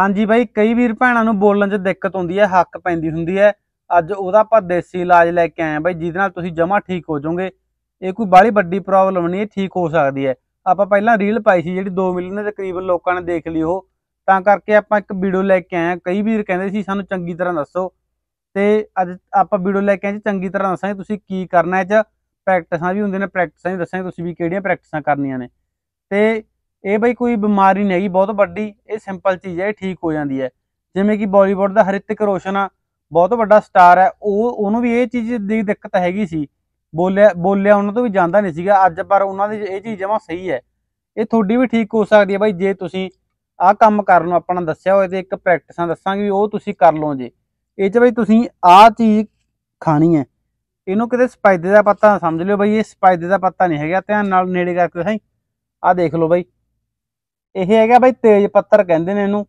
ਹਾਂਜੀ ਭਾਈ ਕਈ ਵੀਰ ਭੈਣਾਂ ਨੂੰ ਬੋਲਣ 'ਚ ਦਿੱਕਤ ਹੁੰਦੀ ਹੈ ਹੱਕ ਪੈਂਦੀ ਹੁੰਦੀ ਹੈ ਅੱਜ ਉਹਦਾ ਆਪਾਂ ਦੇਸੀ ਇਲਾਜ ਲੈ ਕੇ ਆਏ ਆ ਭਾਈ ਜਿਹਦੇ ਨਾਲ ਤੁਸੀਂ ਜਮਾ ਠੀਕ ਹੋ ਜਾਓਗੇ ਇਹ ਕੋਈ ਬਾਲੀ ਵੱਡੀ ਪ੍ਰੋਬਲਮ ਨਹੀਂ ਇਹ ਠੀਕ ਹੋ ਸਕਦੀ ਹੈ ਆਪਾਂ ਪਹਿਲਾਂ ਰੀਲ ਪਾਈ ਸੀ ਜਿਹੜੀ 2 ਮਿਲੀਅਨ ਦੇ ਤਕਰੀਬਨ ਲੋਕਾਂ ਨੇ ਦੇਖ ਲਈ ਉਹ ਤਾਂ ਕਰਕੇ ਆਪਾਂ ਇੱਕ ਵੀਡੀਓ ਲੈ ਕੇ ਆਏ ਆ ਕਈ ਵੀਰ ਕਹਿੰਦੇ ਸੀ ਸਾਨੂੰ ਚੰਗੀ ਤਰ੍ਹਾਂ ਦੱਸੋ ਤੇ ਅੱਜ ਆਪਾਂ ਵੀਡੀਓ ਲੈ ਕੇ ਆਏ ਜੀ ਚੰਗੀ ਤਰ੍ਹਾਂ ਦੱਸਾਂਗੇ ਤੁਸੀਂ ਕੀ ਕਰਨਾ ਹੈ ਚ ਪ੍ਰੈਕਟਿਸਾਂ ਵੀ ਹੁੰਦੀਆਂ ਨੇ ਪ੍ਰੈਕਟਿਸਾਂ ਵੀ ਦੱਸਾਂਗੇ ਤੁਸੀਂ ਵੀ ਕਿਹੜੀਆਂ ਪ੍ਰੈਕਟਿਸਾਂ ਕਰਨੀਆਂ ਨੇ ਤੇ ਇਹ ਬਈ ਕੋਈ ਬਿਮਾਰੀ ਨਹੀਂ ਹੈਗੀ ਬਹੁਤ ਵੱਡੀ ਇਹ ਸਿੰਪਲ ਚੀਜ਼ ਹੈ ਠੀਕ ਹੋ ਜਾਂਦੀ ਹੈ ਜਿਵੇਂ ਕਿ ਬਾਲੀਵੁੱਡ ਦਾ ਹਰਿਤਿਕ ਰੋਸ਼ਨ ਆ ਬਹੁਤ ਵੱਡਾ ਸਟਾਰ ਹੈ ਉਹ ਉਹਨੂੰ ਵੀ ਇਹ ਚੀਜ਼ ਦੀ ਦਿੱਕਤ ਹੈਗੀ ਸੀ ਬੋਲਿਆ ਬੋਲਿਆ ਉਹਨਾਂ ਤੋਂ ਵੀ ਜਾਂਦਾ ਨਹੀਂ ਸੀਗਾ ਅੱਜ ਪਰ ਉਹਨਾਂ ਦੀ ਇਹ ਚੀਜ਼ ਜਮਾ ਸਹੀ ਹੈ ਇਹ ਤੁਹਾਡੀ ਵੀ ਠੀਕ ਹੋ ਸਕਦੀ ਹੈ ਬਾਈ ਜੇ ਤੁਸੀਂ ਆਹ ਕੰਮ ਕਰਨ ਨੂੰ ਆਪਣਾ ਦੱਸਿਆ ਹੋਏ ਤੇ ਇੱਕ ਪ੍ਰੈਕਟਿਸਾਂ ਦੱਸਾਂਗੇ ਵੀ ਉਹ ਤੁਸੀਂ ਕਰ ਲਓ ਜੇ ਇਹ ਚ ਬਈ ਤੁਸੀਂ ਆਹ ਚੀਜ਼ ਖਾਣੀ ਹੈ ਇਹਨੂੰ ਕਿਤੇ ਸਪਾਇਦੇ ਦਾ ਪੱਤਾ ਸਮਝ ਲਿਓ ਬਈ ਇਹ ਸਪਾਇਦੇ ਦਾ ਪੱਤਾ ਨਹੀਂ ਹੈਗਾ ਧਿਆਨ ਨਾਲ ਨੇੜੇ ਕਰਕੇ ਦਿਖਾਈ ਆਹ ਦੇਖ ਲਓ ਬਈ ਇਹ ਹੈਗਾ ਬਾਈ ਤੇਜ ਪੱਤਰ ਕਹਿੰਦੇ ਨੇ ਇਹਨੂੰ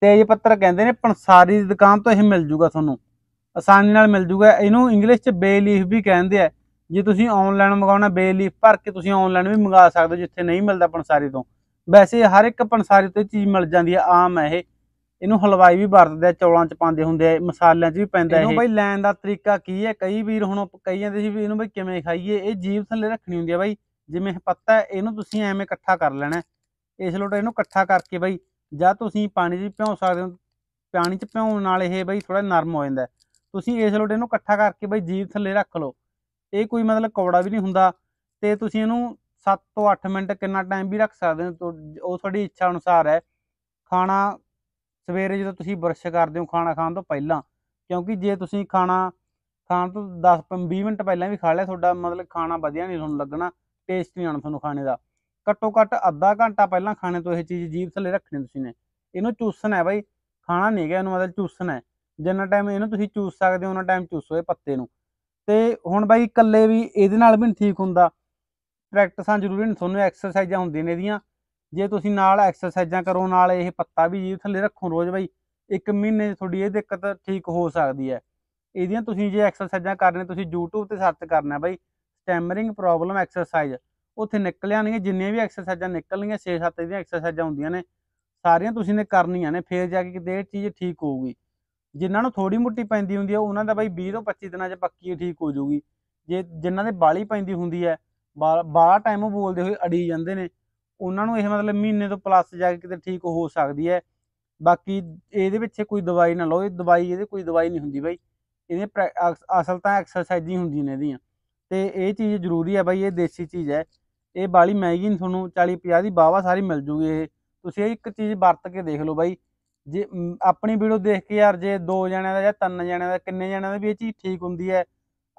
ਤੇਜ ਪੱਤਰ ਕਹਿੰਦੇ ਨੇ ਪੰਸਾਰੀ ਦੀ ਦੁਕਾਨ ਤੋਂ ਇਹ ਮਿਲ ਜੂਗਾ ਤੁਹਾਨੂੰ ਆਸਾਨੀ ਨਾਲ ਮਿਲ ਜੂਗਾ ਇਹਨੂੰ ਇੰਗਲਿਸ਼ 'ਚ ਬੇ ਲੀਫ ਵੀ ਕਹਿੰਦੇ ਆ ਜੇ ਤੁਸੀਂ ਆਨਲਾਈਨ ਮੰਗਾਉਣਾ ਬੇ ਲੀਫ ਭਰ ਕੇ ਤੁਸੀਂ ਆਨਲਾਈਨ ਵੀ ਮੰਗਾ ਸਕਦੇ ਹੋ ਜਿੱਥੇ ਨਹੀਂ ਮਿਲਦਾ ਪੰਸਾਰੀ ਤੋਂ ਵੈਸੇ ਹਰ ਇੱਕ ਪੰਸਾਰੀ ਤੋਂ ਚੀਜ਼ ਮਿਲ ਜਾਂਦੀ ਆ ਆਮ ਹੈ ਇਹ ਇਹਨੂੰ ਹਲਵਾਈ ਵੀ ਵਰਤਦੇ ਆ ਚੌਲਾਂ 'ਚ ਪਾਉਂਦੇ ਹੁੰਦੇ ਆ ਮਸਾਲਿਆਂ 'ਚ ਵੀ ਪੈਂਦਾ ਇਹ ਇਹਨੂੰ ਬਾਈ ਲੈਣ ਦਾ ਤਰੀਕਾ ਕੀ ਹੈ ਕਈ ਵੀਰ ਹੁਣ ਕਈ ਜਾਂਦੇ ਸੀ ਵੀ ਇਹਨੂੰ ਬਾਈ ਕਿਵੇਂ ਖਾਈਏ ਇਹ ਜੀਭ ਥੱਲੇ ਰੱਖਣੀ ਹੁੰਦੀ ਆ ਬਾਈ ਜਿਵੇਂ ਪੱਤਾ ਇਹਨੂੰ ਤੁਸੀਂ ਐਵੇਂ ਇਕੱਠਾ ਕਰ ਲੈਣਾ ਇਸ ਲੋਟ ਇਹਨੂੰ ਇਕੱਠਾ ਕਰਕੇ ਬਈ ਜਾਂ ਤੁਸੀਂ ਪਾਣੀ ਦੀ ਭਿਉਂ ਸਕਦੇ ਹੋ ਪਾਣੀ 'ਚ ਭਿਉਣ ਨਾਲ ਇਹ ਬਈ ਥੋੜਾ ਨਰਮ ਹੋ ਜਾਂਦਾ ਤੁਸੀਂ ਇਸ ਲੋਟ ਇਹਨੂੰ ਇਕੱਠਾ ਕਰਕੇ ਬਈ ਜੀਭ ਥੱਲੇ ਰੱਖ ਲਓ ਇਹ ਕੋਈ ਮਤਲਬ ਕੌੜਾ ਵੀ ਨਹੀਂ ਹੁੰਦਾ ਤੇ ਤੁਸੀਂ ਇਹਨੂੰ 7 ਤੋਂ 8 ਮਿੰਟ ਕਿੰਨਾ ਟਾਈਮ ਵੀ ਰੱਖ ਸਕਦੇ ਹੋ ਉਹ ਤੁਹਾਡੀ ਇੱਛਾ ਅਨੁਸਾਰ ਹੈ ਖਾਣਾ ਸਵੇਰੇ ਜਦੋਂ ਤੁਸੀਂ ਬਰਸ਼ ਕਰਦੇ ਹੋ ਖਾਣਾ ਖਾਣ ਤੋਂ ਪਹਿਲਾਂ ਕਿਉਂਕਿ ਜੇ ਤੁਸੀਂ ਖਾਣਾ ਖਾਣ ਤੋਂ 10 20 ਮਿੰਟ ਪਹਿਲਾਂ ਵੀ ਖਾ ਲਿਆ ਤੁਹਾਡਾ ਮਤਲਬ ਖਾਣਾ ਵਧੀਆ ਨਹੀਂ ਤੁਹਾਨੂੰ ਲੱਗਣਾ ਟੇਸਟ ਨਹੀਂ ਆਣਾ ਤੁਹਾਨੂੰ ਖਾਣੇ ਦਾ ਘੱਟੋ ਘੱਟ ਅੱਧਾ ਘੰਟਾ ਪਹਿਲਾਂ ਖਾਣੇ ਤੋਂ ਇਹ ਚੀਜ਼ ਜੀਭ ਥੱਲੇ ਰੱਖਣੀ ਤੁਸੀਂ ਨੇ ਇਹਨੂੰ ਚੂਸਣਾ ਹੈ ਬਾਈ ਖਾਣਾ ਨਹੀਂ ਗਿਆ ਇਹਨੂੰ ਮਤਲਬ ਚੂਸਣਾ ਹੈ ਜਿੰਨਾ ਟਾਈਮ ਇਹਨੂੰ ਤੁਸੀਂ ਚੂਸ ਸਕਦੇ ਹੋ ਉਹਨਾਂ ਟਾਈਮ ਚੂਸੋ ਇਹ ਪੱਤੇ ਨੂੰ ਤੇ ਹੁਣ ਬਾਈ ਇਕੱਲੇ ਵੀ ਇਹਦੇ ਨਾਲ ਵੀ ਨਹੀਂ ਠੀਕ ਹੁੰਦਾ ਪ੍ਰੈਕਟਿਸਾਂ ਜ਼ਰੂਰੀ ਨੇ ਤੁਹਾਨੂੰ ਐਕਸਰਸਾਈਜ਼ਾਂ ਹੁੰਦੀਆਂ ਨੇ ਇਹਦੀਆਂ ਜੇ ਤੁਸੀਂ ਨਾਲ ਐਕਸਰਸਾਈਜ਼ਾਂ ਕਰੋ ਨਾਲ ਇਹ ਪੱਤਾ ਵੀ ਜੀਭ ਥੱਲੇ ਰੱਖੋ ਰੋਜ਼ ਬਾਈ ਇੱਕ ਮਹੀਨੇ ਤੁਹਾਡੀ ਇਹ ਦਿੱਕਤ ਠੀਕ ਹੋ ਸਕਦੀ ਹੈ ਇਹਦੀਆਂ ਤੁਸੀਂ ਜੇ ਐਕਸਰਸਾਈਜ਼ਾਂ ਕਰਨੇ ਤੁਸੀਂ YouTube ਤੇ ਸਰਚ ਕਰਨਾ ਬਾਈ ਸਟੈਮਰਿੰਗ ਪ੍ਰੋਬਲਮ ਐਕਸਰਸਾਈਜ਼ ਉੱਥੇ ਨਿਕਲਿਆ ਨਹੀਂ ਜਿੰਨੀਆਂ ਵੀ ਐਕਸਰਸਾਈਜ਼ਾਂ ਨਿਕਲਣਗੀਆਂ 6-7 ਦੀਆਂ ਐਕਸਰਸਾਈਜ਼ਾਂ ਹੁੰਦੀਆਂ ਨੇ ਸਾਰੀਆਂ ਤੁਸੀਂ ਨੇ ਕਰਨੀਆਂ ਨੇ ਫੇਰ ਜਾ ਕੇ ਕਿਤੇ ਇਹ ਚੀਜ਼ ਠੀਕ ਹੋਊਗੀ ਜਿਨ੍ਹਾਂ ਨੂੰ ਥੋੜੀ ਮੁੱਟੀ ਪੈਂਦੀ ਹੁੰਦੀ ਹੈ ਉਹਨਾਂ ਦਾ ਬਾਈ 20 ਤੋਂ 25 ਦਿਨਾਂ 'ਚ ਪੱਕੀ ਠੀਕ ਹੋ ਜਾਊਗੀ ਜੇ ਜਿਨ੍ਹਾਂ ਦੇ ਬਾਲੀ ਪੈਂਦੀ ਹੁੰਦੀ ਹੈ ਬਾਲਾ ਟਾਈਮ ਬੋਲਦੇ ਹੋਏ ਅੜੀ ਜਾਂਦੇ ਨੇ ਉਹਨਾਂ ਨੂੰ ਇਹ ਮਤਲਬ ਮਹੀਨੇ ਤੋਂ ਪਲੱਸ ਜਾ ਕੇ ਕਿਤੇ ਠੀਕ ਹੋ ਸਕਦੀ ਹੈ ਬਾਕੀ ਇਹਦੇ ਵਿੱਚ ਕੋਈ ਦਵਾਈ ਨਾ ਲਓ ਇਹ ਦਵਾਈ ਇਹਦੇ ਕੋਈ ਦਵਾਈ ਨਹੀਂ ਹੁੰਦੀ ਬਾਈ ਇਹਦੇ ਅਸਲ ਤਾਂ ਐਕਸਰਸਾਈਜ਼ ਹੀ ਹੁੰਦੀ ਨੇ ਇਹਦੀਆਂ ਤੇ ਇਹ ਚੀਜ਼ ਜ਼ਰੂਰੀ ਹੈ ਬਾਈ ਇਹ ਦੇਸੀ ਚੀਜ਼ ਹੈ ਇਹ ਬਾਲੀ ਮੈਗੀ ਨੂੰ ਤੁਹਾਨੂੰ 40 50 ਦੀ ਬਾਵਾ ਸਾਰੀ ਮਿਲ ਜੂਗੀ ਇਹ ਤੁਸੀਂ ਇੱਕ ਚੀਜ਼ ਵਰਤ ਕੇ ਦੇਖ ਲਓ ਬਾਈ ਜੇ ਆਪਣੀ ਵੀਡੀਓ ਦੇਖ ਕੇ ਯਾਰ ਜੇ ਦੋ ਜਣਿਆਂ ਦਾ ਜਾਂ ਤਿੰਨ ਜਣਿਆਂ ਦਾ ਕਿੰਨੇ ਜਣਿਆਂ ਦਾ ਵੀ ਇਹ ਚੀਜ਼ ਠੀਕ ਹੁੰਦੀ ਹੈ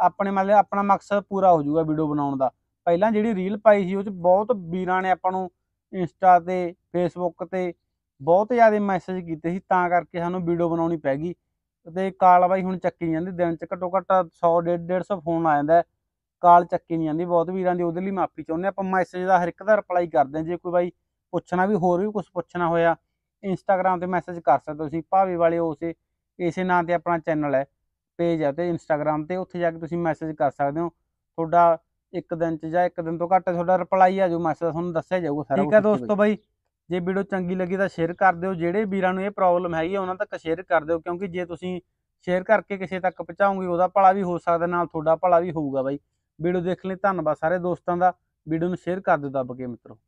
ਆਪਣੇ ਮਤਲਬ ਆਪਣਾ ਮਕਸਦ ਪੂਰਾ ਹੋ ਜੂਗਾ ਵੀਡੀਓ ਬਣਾਉਣ ਦਾ ਪਹਿਲਾਂ ਜਿਹੜੀ ਰੀਲ ਪਾਈ ਸੀ ਉਹ 'ਚ ਬਹੁਤ ਵੀਰਾਂ ਨੇ ਆਪਾਂ ਨੂੰ ਇੰਸਟਾ ਤੇ ਫੇਸਬੁੱਕ ਤੇ ਬਹੁਤ ਜ਼ਿਆਦਾ ਮੈਸੇਜ ਕੀਤੇ ਸੀ ਤਾਂ ਕਰਕੇ ਸਾਨੂੰ ਵੀਡੀਓ ਬਣਾਉਣੀ ਪੈ ਗਈ ਤੇ ਕਾਲ ਬਾਈ ਹੁਣ ਚੱਕੀ ਜਾਂਦੀ ਦਿਨ 'ਚ ਘੱਟੋ ਘੱਟ 100 150 ਫੋਨ ਆ ਜਾਂਦਾ ਕਾਲ ਚੱਕੀ ਨਹੀਂ ਜਾਂਦੀ ਬਹੁਤ ਵੀਰਾਂ ਦੀ ਉਹਦੇ ਲਈ ਮਾਫੀ ਚਾਹੁੰਦੇ ਆਪਾਂ ਮੈਸੇਜ ਦਾ ਹਰ ਇੱਕ ਦਾ ਰਿਪਲਾਈ ਕਰਦੇ ਆ ਜੇ ਕੋਈ ਬਾਈ ਪੁੱਛਣਾ ਵੀ ਹੋਰ ਵੀ ਕੁਝ ਪੁੱਛਣਾ ਹੋਇਆ ਇੰਸਟਾਗ੍ਰam ਤੇ ਮੈਸੇਜ ਕਰ ਸਕਦੇ ਤੁਸੀਂ ਭਾਵੇਂ ਵਾਲੇ ਉਸੇ ਇਸੇ ਨਾਂ ਤੇ ਆਪਣਾ ਚੈਨਲ ਹੈ ਪੇਜ ਹੈ ਤੇ ਇੰਸਟਾਗ੍ਰam ਤੇ ਉੱਥੇ ਜਾ ਕੇ ਤੁਸੀਂ ਮੈਸੇਜ ਕਰ ਸਕਦੇ ਹੋ ਤੁਹਾਡਾ ਇੱਕ ਦਿਨ ਚ ਜਾਂ ਇੱਕ ਦਿਨ ਤੋਂ ਘੱਟ ਤੁਹਾਡਾ ਰਿਪਲਾਈ ਆ ਜੋ ਮੈਸੇਜ ਤੁਹਾਨੂੰ ਦੱਸਿਆ ਜਾਊਗਾ ਸਾਰਾ ਠੀਕ ਹੈ ਦੋਸਤੋ ਬਾਈ ਜੇ ਵੀਡੀਓ ਚੰਗੀ ਲੱਗੀ ਤਾਂ ਸ਼ੇਅਰ ਕਰ ਦਿਓ ਜਿਹੜੇ ਵੀਰਾਂ ਨੂੰ ਇਹ ਪ੍ਰੋਬਲਮ ਹੈਗੀ ਉਹਨਾਂ ਤੱਕ ਸ਼ੇਅਰ ਕਰ ਦਿਓ ਕਿਉਂਕਿ ਜੇ ਤੁਸੀਂ ਸ਼ੇਅਰ ਕਰਕੇ ਕਿਸੇ ਤੱਕ ਪਹੁੰਚਾਉਂਗੇ ਉਹਦਾ ਭਲਾ ਵੀ ਹੋ ਸਕਦਾ ਨਾਲ ਤੁਹਾਡਾ ਭਲਾ ਵੀ ਹੋਊਗਾ ਬਾਈ ਵੀਡੀਓ ਦੇਖਣ ਲਈ ਧੰਨਵਾਦ ਸਾਰੇ ਦੋਸਤਾਂ ਦਾ ਵੀਡੀਓ ਨੂੰ ਸ਼ੇਅਰ ਕਰ ਦਿਓ ਦੱਬ ਕੇ ਮਿੱਤਰੋ